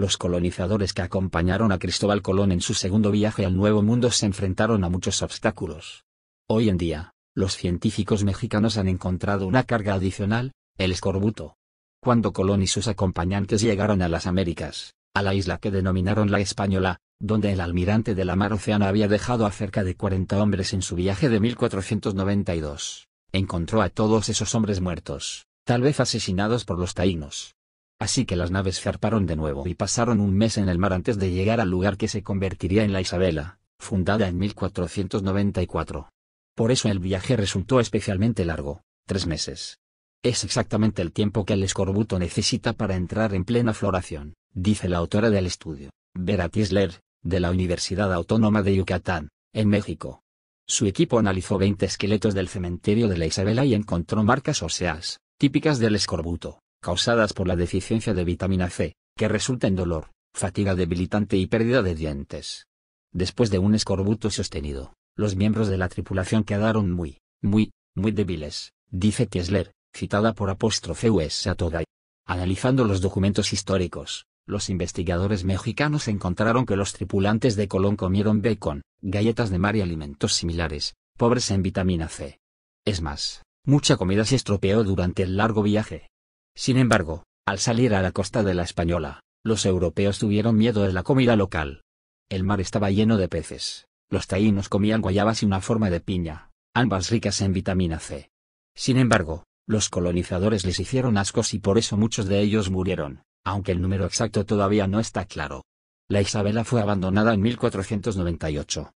Los colonizadores que acompañaron a Cristóbal Colón en su segundo viaje al Nuevo Mundo se enfrentaron a muchos obstáculos. Hoy en día, los científicos mexicanos han encontrado una carga adicional, el escorbuto. Cuando Colón y sus acompañantes llegaron a las Américas, a la isla que denominaron la Española, donde el almirante de la mar Oceana había dejado a cerca de 40 hombres en su viaje de 1492, encontró a todos esos hombres muertos, tal vez asesinados por los taínos. Así que las naves zarparon de nuevo y pasaron un mes en el mar antes de llegar al lugar que se convertiría en la Isabela, fundada en 1494. Por eso el viaje resultó especialmente largo, tres meses. Es exactamente el tiempo que el escorbuto necesita para entrar en plena floración, dice la autora del estudio, Vera Tisler, de la Universidad Autónoma de Yucatán, en México. Su equipo analizó 20 esqueletos del cementerio de la Isabela y encontró marcas óseas, típicas del escorbuto causadas por la deficiencia de vitamina C, que resulta en dolor, fatiga debilitante y pérdida de dientes. Después de un escorbuto sostenido, los miembros de la tripulación quedaron muy, muy, muy débiles, dice Kessler, citada por apóstrofe USA Today. Analizando los documentos históricos, los investigadores mexicanos encontraron que los tripulantes de Colón comieron bacon, galletas de mar y alimentos similares, pobres en vitamina C. Es más, mucha comida se estropeó durante el largo viaje, sin embargo, al salir a la costa de la Española, los europeos tuvieron miedo de la comida local. El mar estaba lleno de peces, los taínos comían guayabas y una forma de piña, ambas ricas en vitamina C. Sin embargo, los colonizadores les hicieron ascos y por eso muchos de ellos murieron, aunque el número exacto todavía no está claro. La Isabela fue abandonada en 1498,